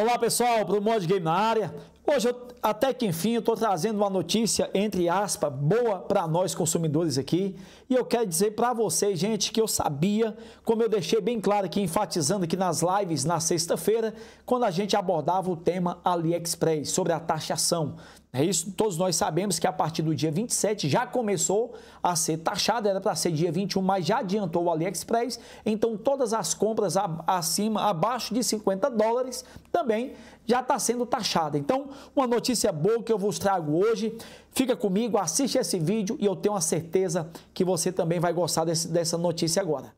Olá pessoal, Pro Mod Game na área. Hoje, eu, até que enfim, eu estou trazendo uma notícia, entre aspas, boa para nós consumidores aqui. E eu quero dizer para vocês, gente, que eu sabia, como eu deixei bem claro aqui, enfatizando aqui nas lives na sexta-feira, quando a gente abordava o tema AliExpress, sobre a taxação. É isso, todos nós sabemos que a partir do dia 27 já começou a ser taxada, era para ser dia 21, mas já adiantou o AliExpress, então todas as compras acima, abaixo de 50 dólares também já está sendo taxada. Então, uma notícia boa que eu vos trago hoje. Fica comigo, assiste esse vídeo e eu tenho a certeza que você também vai gostar desse, dessa notícia agora.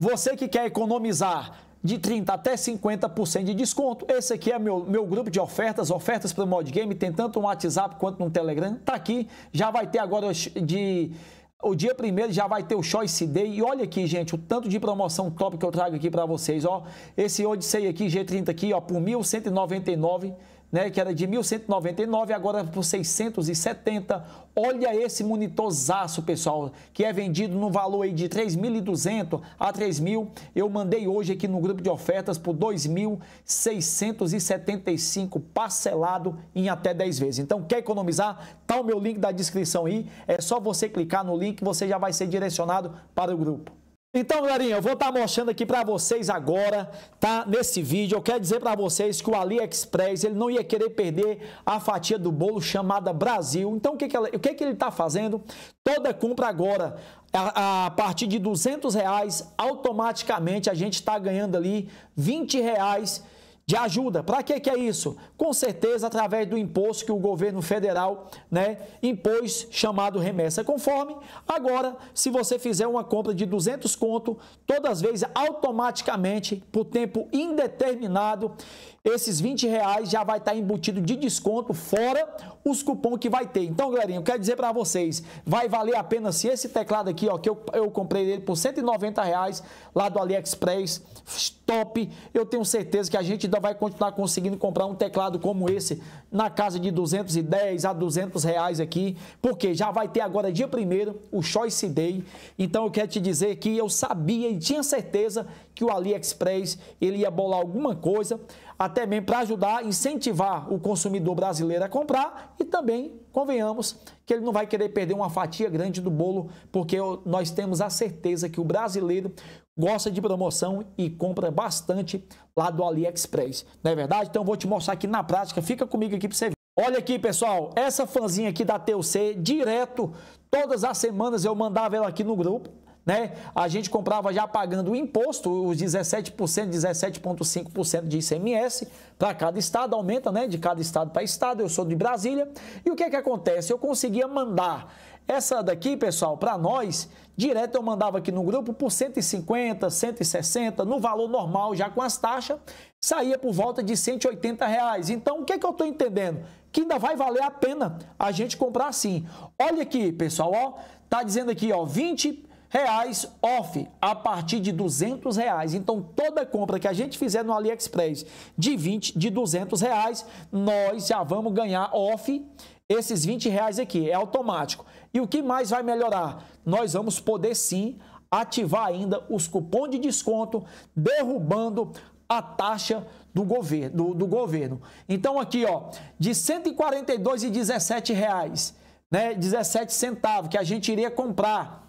Você que quer economizar de 30% até 50% de desconto. Esse aqui é meu, meu grupo de ofertas, ofertas para o Mod Game, tem tanto no WhatsApp quanto no Telegram. Tá aqui, já vai ter agora de o dia primeiro já vai ter o Choice Day. E olha aqui, gente, o tanto de promoção top que eu trago aqui para vocês, ó. Esse Odyssey aqui, G30 aqui, ó, por 1.199 né, que era de 1.199, agora por 670. Olha esse monitorzaço, pessoal, que é vendido no valor aí de 3.200 a 3.000. Eu mandei hoje aqui no grupo de ofertas por 2.675 parcelado em até 10 vezes. Então, quer economizar? Tá o meu link da descrição aí. É só você clicar no link, você já vai ser direcionado para o grupo. Então, galerinha, eu vou estar tá mostrando aqui para vocês agora, tá? Nesse vídeo, eu quero dizer para vocês que o AliExpress, ele não ia querer perder a fatia do bolo chamada Brasil. Então, o que que, ela, o que, que ele está fazendo? Toda compra agora, a, a, partir de 200 reais, automaticamente a gente está ganhando ali 20 reais de ajuda. Para que, que é isso? Com certeza, através do imposto que o governo federal né, impôs, chamado remessa conforme. Agora, se você fizer uma compra de 200 conto, todas as vezes, automaticamente, por tempo indeterminado, esses 20 reais já vai estar tá embutido de desconto, fora os cupons que vai ter. Então, galerinha, eu quero dizer para vocês, vai valer a pena se esse teclado aqui, ó, que eu, eu comprei ele por 190 reais lá do AliExpress, top. Eu tenho certeza que a gente ainda vai continuar conseguindo comprar um teclado como esse na casa de 210 a 200 reais aqui, porque já vai ter agora dia primeiro o Choice Day. Então, eu quero te dizer que eu sabia e tinha certeza que o AliExpress ele ia bolar alguma coisa até mesmo para ajudar, incentivar o consumidor brasileiro a comprar e também, convenhamos, que ele não vai querer perder uma fatia grande do bolo, porque nós temos a certeza que o brasileiro gosta de promoção e compra bastante lá do AliExpress. Não é verdade? Então vou te mostrar aqui na prática, fica comigo aqui para você ver. Olha aqui, pessoal, essa fanzinha aqui da TUC, direto, todas as semanas eu mandava ela aqui no grupo né? A gente comprava já pagando o imposto, os 17%, 17,5% de ICMS para cada estado, aumenta, né? De cada estado para estado. Eu sou de Brasília. E o que é que acontece? Eu conseguia mandar essa daqui, pessoal, para nós, direto eu mandava aqui no grupo por 150, 160, no valor normal, já com as taxas, saía por volta de 180 reais. Então, o que é que eu estou entendendo? Que ainda vai valer a pena a gente comprar assim. Olha aqui, pessoal, ó, tá dizendo aqui, ó, 20 reais off a partir de 200 reais. Então toda compra que a gente fizer no AliExpress de 20, de 200 reais, nós já vamos ganhar off esses 20 reais aqui. É automático. E o que mais vai melhorar? Nós vamos poder sim ativar ainda os cupons de desconto, derrubando a taxa do governo, do, do governo. Então aqui, ó, de 142,17 reais, né, 17 centavos que a gente iria comprar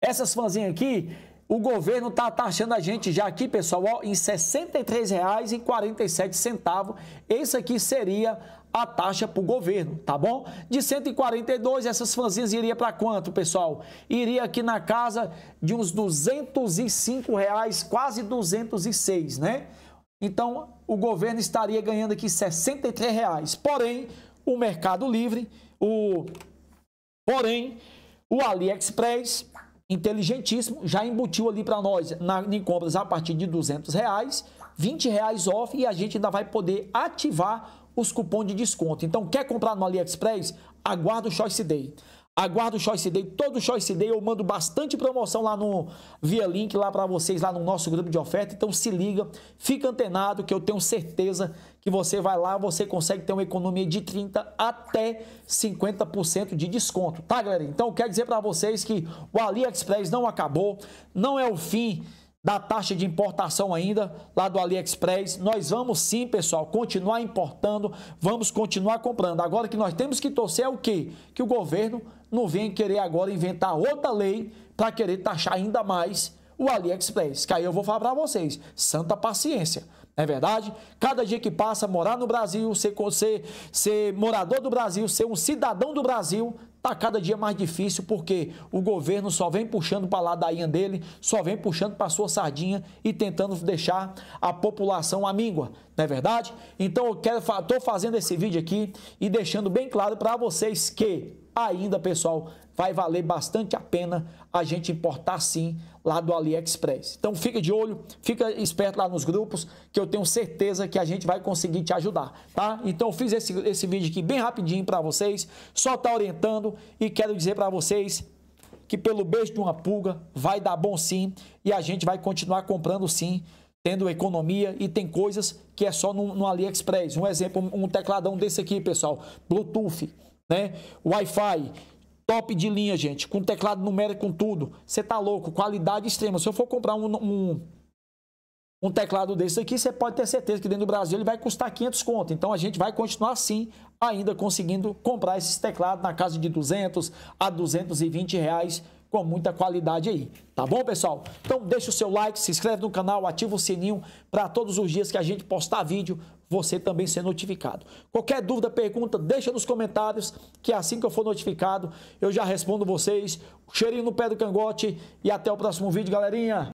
essas fãzinhas aqui, o governo está taxando a gente já aqui, pessoal, ó, em R$ 63,47. Esse aqui seria a taxa para o governo, tá bom? De 142, essas fanzinhas iria para quanto, pessoal? Iria aqui na casa de uns 205 reais, quase 206, né? Então, o governo estaria ganhando aqui 63 reais. Porém, o Mercado Livre, o... Porém, o AliExpress inteligentíssimo, já embutiu ali para nós na, em compras a partir de 200 reais, 20 reais off e a gente ainda vai poder ativar os cupons de desconto. Então, quer comprar no AliExpress? Aguarda o Choice Day. Aguardo o Choice Day, todo Choice Day eu mando bastante promoção lá no via link lá para vocês lá no nosso grupo de oferta. Então se liga, fica antenado que eu tenho certeza que você vai lá, você consegue ter uma economia de 30 até 50% de desconto, tá, galera? Então quero dizer para vocês que o AliExpress não acabou, não é o fim da taxa de importação ainda lá do AliExpress. Nós vamos sim, pessoal, continuar importando, vamos continuar comprando. Agora que nós temos que torcer é o quê? Que o governo não vem querer agora inventar outra lei para querer taxar ainda mais o AliExpress. Que aí eu vou falar para vocês, santa paciência. Não é verdade? Cada dia que passa, morar no Brasil, ser, ser, ser morador do Brasil, ser um cidadão do Brasil, tá cada dia mais difícil porque o governo só vem puxando para a ladainha dele, só vem puxando para sua sardinha e tentando deixar a população amíngua, não é verdade? Então eu quero, tô fazendo esse vídeo aqui e deixando bem claro para vocês que ainda, pessoal, vai valer bastante a pena a gente importar sim lá do AliExpress. Então fica de olho, fica esperto lá nos grupos, que eu tenho certeza que a gente vai conseguir te ajudar, tá? Então eu fiz esse, esse vídeo aqui bem rapidinho para vocês, só tá orientando e quero dizer para vocês que pelo beijo de uma pulga vai dar bom sim e a gente vai continuar comprando sim tendo economia e tem coisas que é só no, no AliExpress. Um exemplo, um tecladão desse aqui, pessoal, Bluetooth, né? Wi-Fi top de linha, gente, com teclado numérico, com tudo. Você tá louco, qualidade extrema. Se eu for comprar um, um, um teclado desse aqui, você pode ter certeza que dentro do Brasil ele vai custar 500 conto. Então a gente vai continuar assim, ainda conseguindo comprar esses teclados na casa de 200 a 220 reais com muita qualidade aí, tá bom, pessoal? Então deixa o seu like, se inscreve no canal, ativa o sininho para todos os dias que a gente postar vídeo, você também ser notificado. Qualquer dúvida, pergunta, deixa nos comentários, que é assim que eu for notificado, eu já respondo vocês. Cheirinho no pé do cangote e até o próximo vídeo, galerinha.